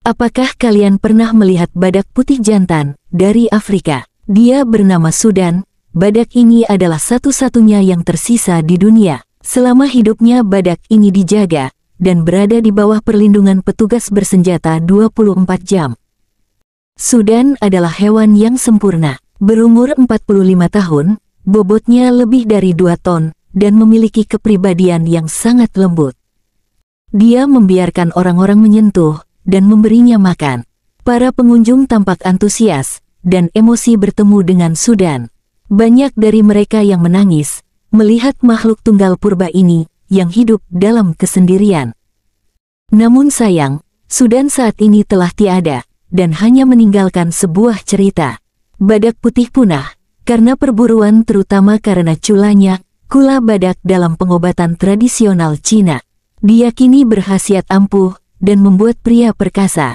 Apakah kalian pernah melihat badak putih jantan dari Afrika? Dia bernama Sudan. Badak ini adalah satu-satunya yang tersisa di dunia. Selama hidupnya badak ini dijaga dan berada di bawah perlindungan petugas bersenjata 24 jam. Sudan adalah hewan yang sempurna. Berumur 45 tahun, bobotnya lebih dari 2 ton dan memiliki kepribadian yang sangat lembut. Dia membiarkan orang-orang menyentuh dan memberinya makan. Para pengunjung tampak antusias dan emosi bertemu dengan Sudan. Banyak dari mereka yang menangis melihat makhluk tunggal purba ini yang hidup dalam kesendirian. Namun sayang, Sudan saat ini telah tiada dan hanya meninggalkan sebuah cerita. Badak putih punah karena perburuan terutama karena culanya kula badak dalam pengobatan tradisional Cina. Diyakini berhasil ampuh dan membuat pria perkasa.